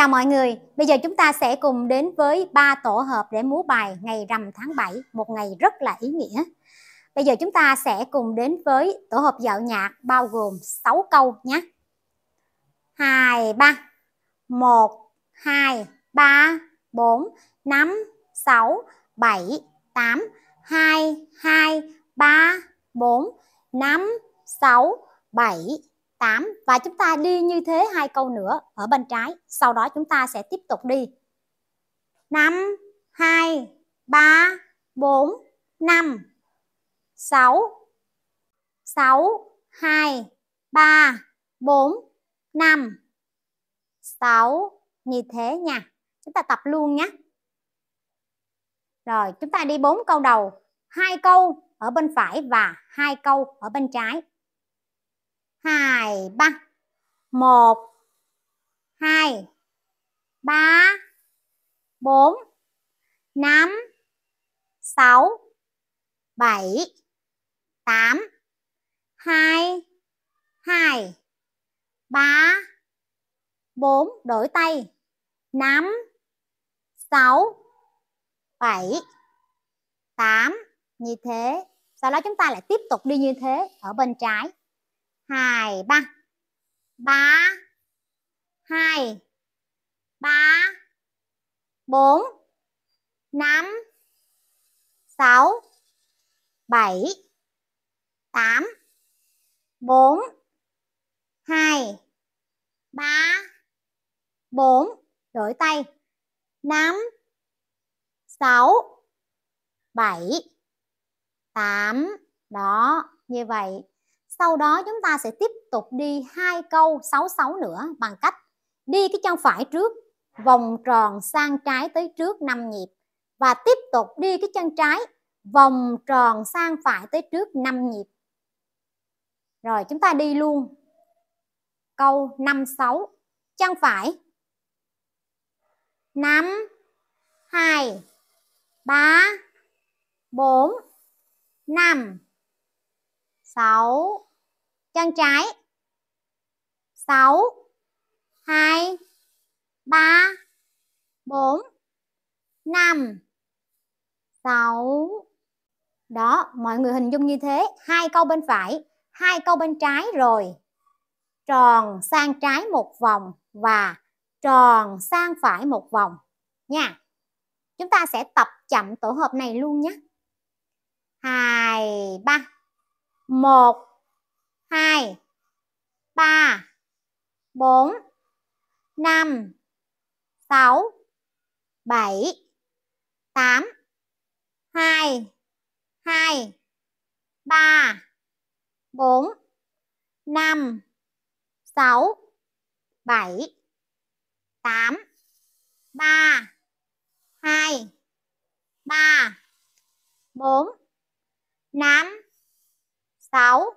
Chào mọi người, bây giờ chúng ta sẽ cùng đến với ba tổ hợp để múa bài ngày rằm tháng 7, một ngày rất là ý nghĩa. Bây giờ chúng ta sẽ cùng đến với tổ hợp dạo nhạc bao gồm 6 câu nhé. 2, 3, 1, 2, 3, 4, 5, 6, 7, 8, 2, 2, 3, 4, 5, 6, 7, 8 và chúng ta đi như thế hai câu nữa ở bên trái. Sau đó chúng ta sẽ tiếp tục đi. 5 2 3 4 5 6 6 2 3 4 5 6 như thế nha. Chúng ta tập luôn nhé. Rồi, chúng ta đi bốn câu đầu, hai câu ở bên phải và hai câu ở bên trái hai ba một hai ba bốn năm sáu bảy tám hai hai ba bốn đổi tay năm sáu bảy tám như thế sau đó chúng ta lại tiếp tục đi như thế ở bên trái hai ba ba hai ba bốn năm sáu bảy tám bốn hai ba bốn đổi tay năm sáu bảy tám đó như vậy sau đó chúng ta sẽ tiếp tục đi hai câu 66 nữa bằng cách đi cái chân phải trước vòng tròn sang trái tới trước 5 nhịp và tiếp tục đi cái chân trái vòng tròn sang phải tới trước 5 nhịp rồi chúng ta đi luôn câu 56 chân phải 5 2 3 4 5 6 chân trái 6 2 3 4 5 6 đó mọi người hình dung như thế hai câu bên phải hai câu bên trái rồi tròn sang trái một vòng và tròn sang phải một vòng nha chúng ta sẽ tập chậm tổ hợp này luôn nhé hai ba một 2 3 4 5 6 7 8 2 2 3 4 5 6 7 8 3 2 3 4 5 6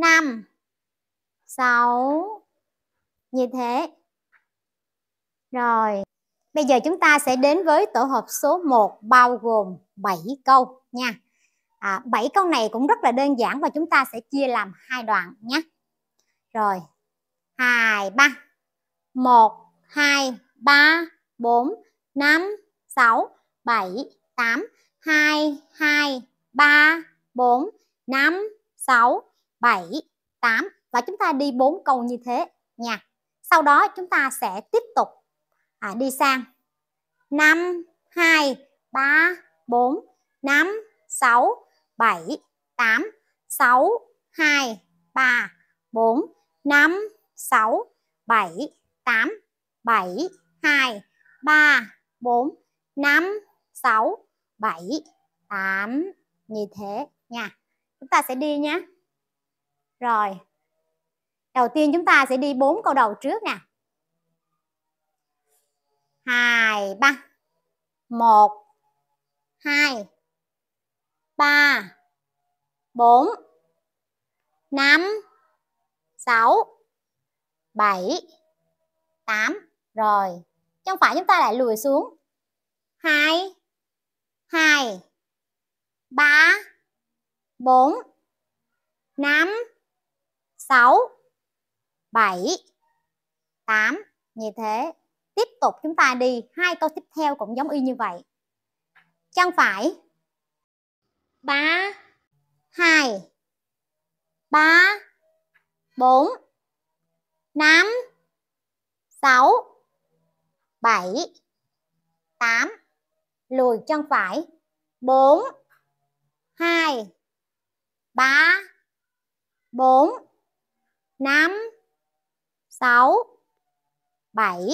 5 6 như thế rồi bây giờ chúng ta sẽ đến với tổ hợp số 1 bao gồm 7 câu nha à, 7 câu này cũng rất là đơn giản và chúng ta sẽ chia làm hai đoạn nhé rồi 2 3 1 2 3 4 5 6 7 8 2 2 3 4 5 6 7, 8 và chúng ta đi bốn câu như thế nha. Sau đó chúng ta sẽ tiếp tục à, đi sang 5, 2, 3, 4, 5, 6, 7, 8, 6, 2, 3, 4, 5, 6, 7, 8, 7, 2, 3, 4, 5, 6, 7, 8 như thế nha. Chúng ta sẽ đi nhé. Rồi. Đầu tiên chúng ta sẽ đi bốn câu đầu trước nè. hai ba một hai ba bốn năm sáu bảy tám Rồi. trong phải chúng ta lại lùi xuống. hai hai ba bốn năm 6 7 8 như thế tiếp tục chúng ta đi hai câu tiếp theo cũng giống y như vậy chân phải 3 2 3 4 5 6 7 8 lùi chân phải 4 2 3 4 5 6 7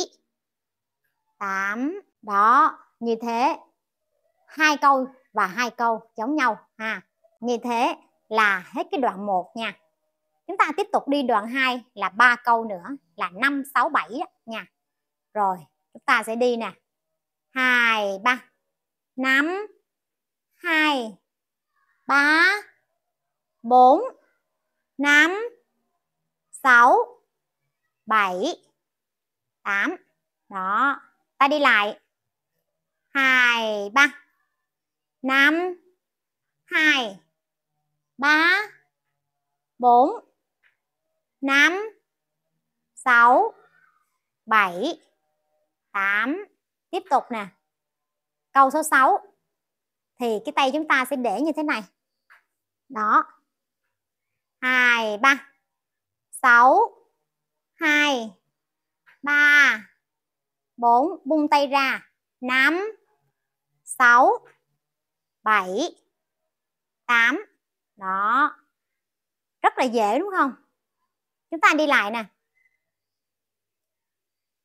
8 đó như thế hai câu và hai câu giống nhau ha à, như thế là hết cái đoạn 1 nha chúng ta tiếp tục đi đoạn 2 là ba câu nữa là 5 6 7 nha rồi chúng ta sẽ đi nè 2 3 5 2 3 4 5 6 7 8 đó ta đi lại 2 3 5 2 3 4 5 6 7 8 tiếp tục nè câu số 6 thì cái tay chúng ta sẽ để như thế này đó 2 3 6 2 3 4 buông tay ra 5 6 7 8 đó rất là dễ đúng không chúng ta đi lại nè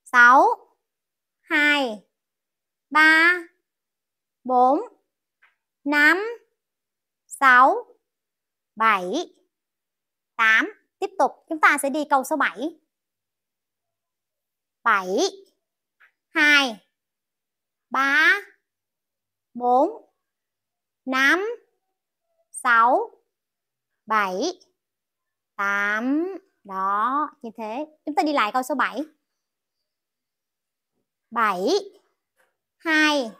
6 2 3 4 5 6 7 8 Tiếp tục chúng ta sẽ đi câu số 7. 7 2 3 4 5 6 7 8 đó như thế chúng ta đi lại câu số 7 7 2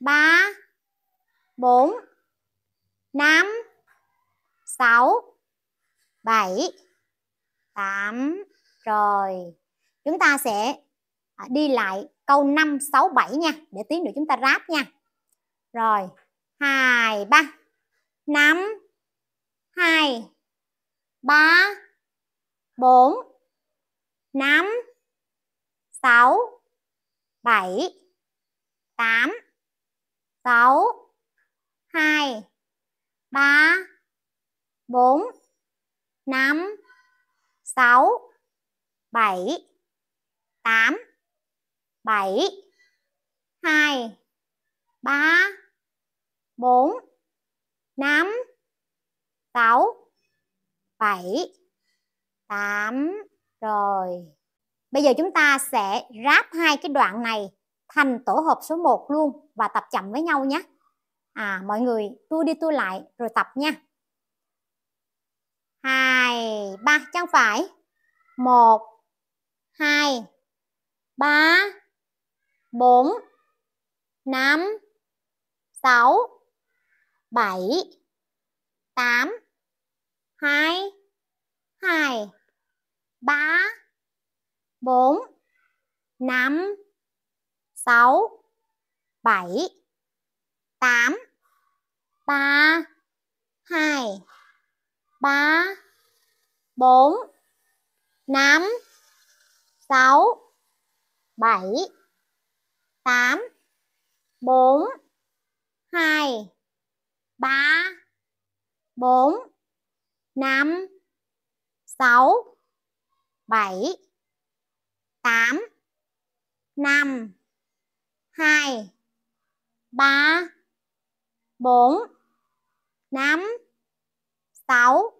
3 4 5 6 7 8 rồi chúng ta sẽ à, đi lại câu 5 6 7 nha để tí nữa chúng ta ráp nha rồi 2 3 5 2 3 4 5 6 7 8 6 2 3 4 5 6 7 8 7 2 3 4 5 6 7 8 rồi. Bây giờ chúng ta sẽ ráp hai cái đoạn này thành tổ hợp số 1 luôn và tập chậm với nhau nhé. À mọi người tua đi tua lại rồi tập nha này ba chân phải một hai ba bốn năm sáu bảy tám hai hai ba bốn năm sáu bảy tám ba hai ba 4 5 6 7 8 4 2 3 4 5 6 7 8 5 2 3 4 5 6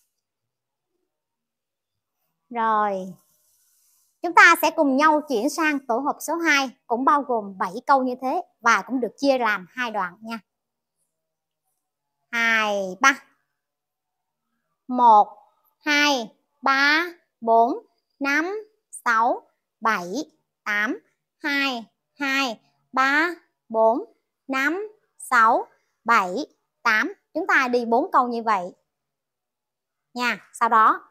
Rồi, chúng ta sẽ cùng nhau chuyển sang tổ hợp số 2 cũng bao gồm 7 câu như thế và cũng được chia làm hai đoạn nha. 2, 3. 1, 2, 3, 4, 5, 6, 7, 8, 2, 2, 3, 4, 5, 6, 7, 8. Chúng ta đi 4 câu như vậy. Nha, sau đó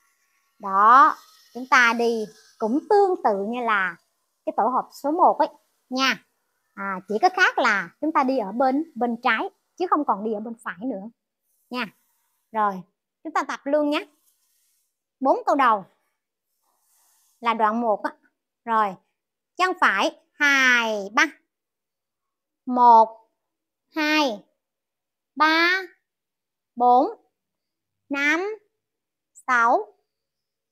đó chúng ta đi cũng tương tự như là cái tổ hợp số 1 ấy nha à, chỉ có khác là chúng ta đi ở bên bên trái chứ không còn đi ở bên phải nữa nha rồi chúng ta tập luôn nhé bốn câu đầu là đoạn 1 rồi chân phải hai ba một hai ba bốn năm sáu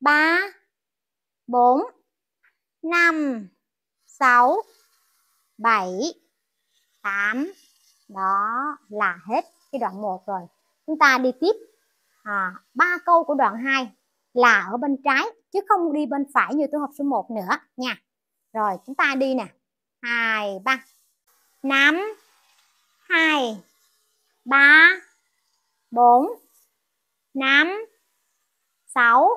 3 4 5 6 7 8 Đó là hết cái đoạn 1 rồi Chúng ta đi tiếp à, 3 câu của đoạn 2 là ở bên trái Chứ không đi bên phải như tôi học số 1 nữa nha Rồi chúng ta đi nè 2, 3 5 2 3 4 5 6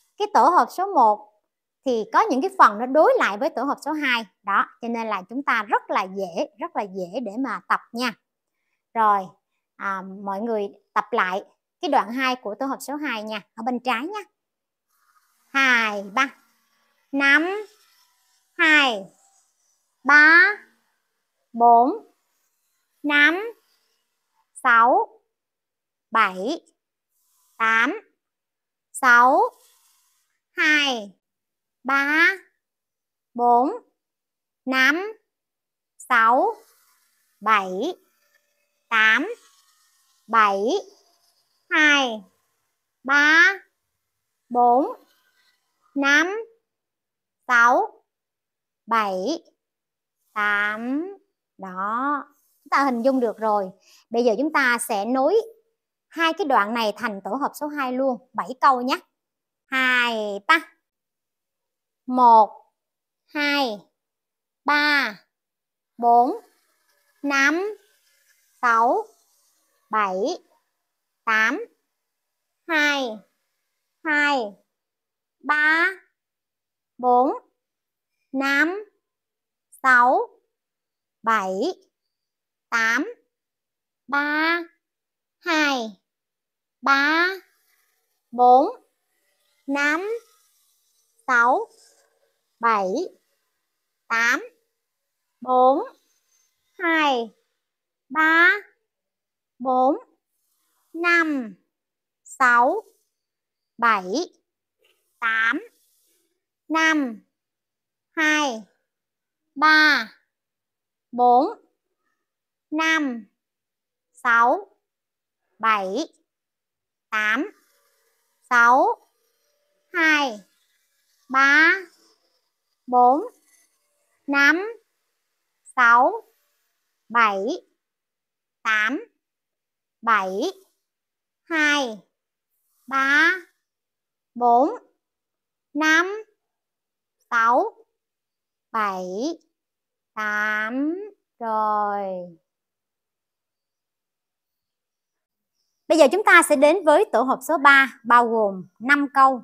cái tổ hợp số 1 thì có những cái phần nó đối lại với tổ hợp số 2 đó cho nên là chúng ta rất là dễ rất là dễ để mà tập nha rồi à, mọi người tập lại cái đoạn 2 của tổ hợp số 2 nha ở bên trái nha 2 3 5 2 3 4 5 6 7 8 6 2 3 4 5 6 7 8 7 2 3 4 5 6 7 8 đó chúng ta hình dung được rồi bây giờ chúng ta sẽ nối hai cái đoạn này thành tổ hợp số 2 luôn 7 câu nhé hai ba một hai ba bốn năm sáu bảy tám hai hai ba bốn năm sáu bảy tám ba hai ba bốn 5 6 7 8 4 2 3 4 5 6 7 8 5 2 3 4 5 6 7 8 6 2 3 4 5 6 7 8 7 2 3 4 5 6 7 8 rồi. Bây giờ chúng ta sẽ đến với tổ hợp số 3 bao gồm 5 câu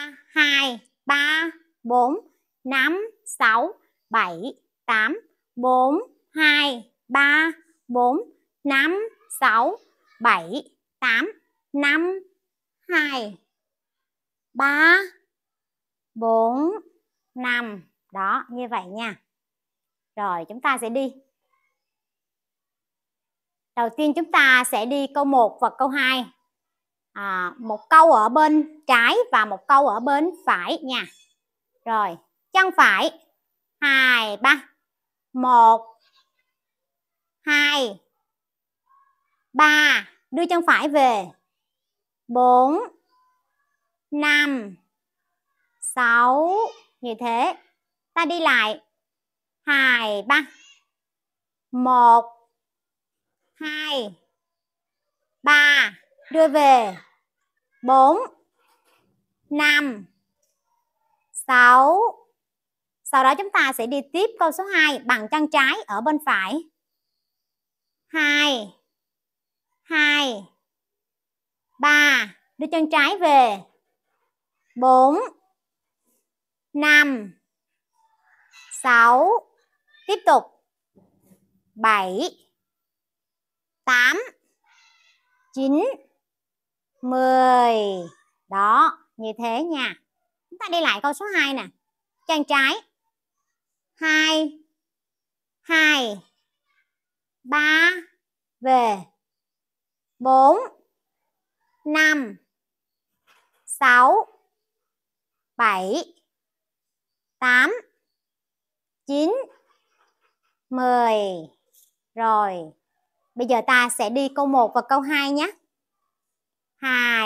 2, 3, 4, 5, 6, 7, 8, 4, 2, 3, 4, 5, 6, 7, 8, 5, 2, 3, 4, 5. Đó, như vậy nha. Rồi, chúng ta sẽ đi. Đầu tiên chúng ta sẽ đi câu 1 và câu 2 à, một câu ở bên trái và một câu ở bên phải nha rồi chân phải hai ba một hai ba đưa chân phải về bốn năm sáu như thế ta đi lại hai ba một hai ba đưa về 4 5 6 sau đó chúng ta sẽ đi tiếp câu số 2 bằng chân trái ở bên phải 2 2 3 đưa chân trái về 4 5 6 tiếp tục 7 8 9 10 đó như thế nha chúng ta đi lại câu số 2 nè chân trái 2 2 3 về 4 5 6 7 8 9 10 rồi bây giờ ta sẽ đi câu 1 và câu 2 nhé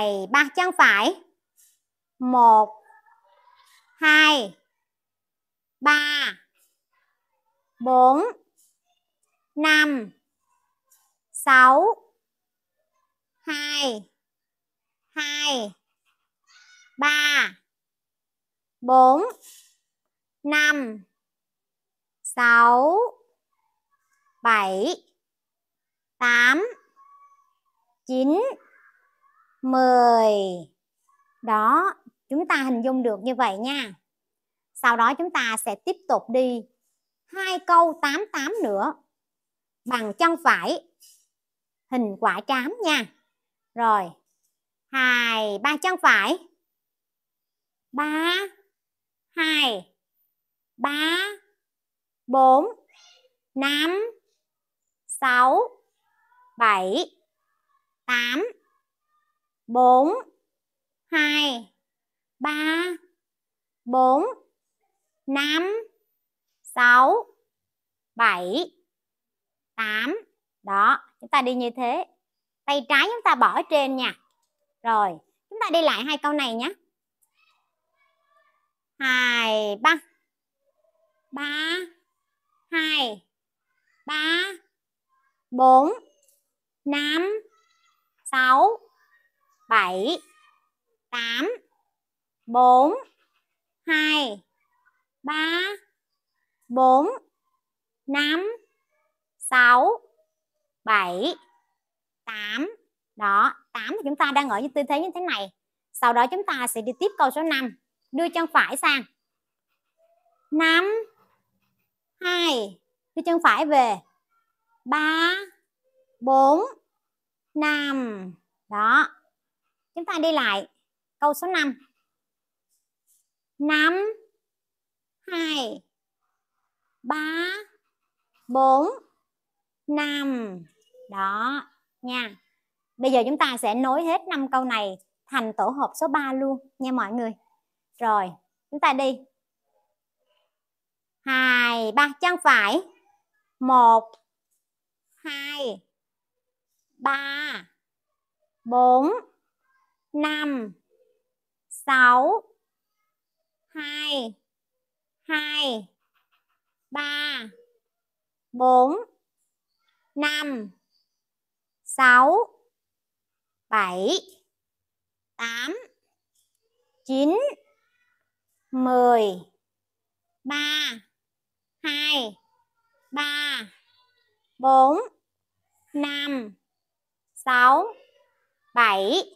đẩy ba chân phải một hai ba bốn năm sáu hai hai ba bốn năm sáu bảy tám chín 10 đó chúng ta hình dung được như vậy nha sau đó chúng ta sẽ tiếp tục đi hai câu 88 nữa bằng chân phải hình quả trám nha rồi hai ba chân phải ba hai ba bốn năm sáu bảy tám bốn hai ba bốn năm sáu bảy tám đó chúng ta đi như thế tay trái chúng ta bỏ trên nha rồi chúng ta đi lại hai câu này nhé hai ba ba hai ba bốn năm sáu 7 8 4 2 3 4 5 6 7 8 đó 8 thì chúng ta đang ở như tư thế như thế này sau đó chúng ta sẽ đi tiếp câu số 5 đưa chân phải sang 5 2 đưa chân phải về 3 4 5 đó Chúng ta đi lại câu số 5. Năm, hai, ba, bốn, năm. Đó nha. Bây giờ chúng ta sẽ nối hết năm câu này thành tổ hợp số 3 luôn nha mọi người. Rồi, chúng ta đi. hai ba chân phải. một hai ba bốn 5 6 2 2 3 4 5 6 7 8 9 10 3 2 3 4 5 6 7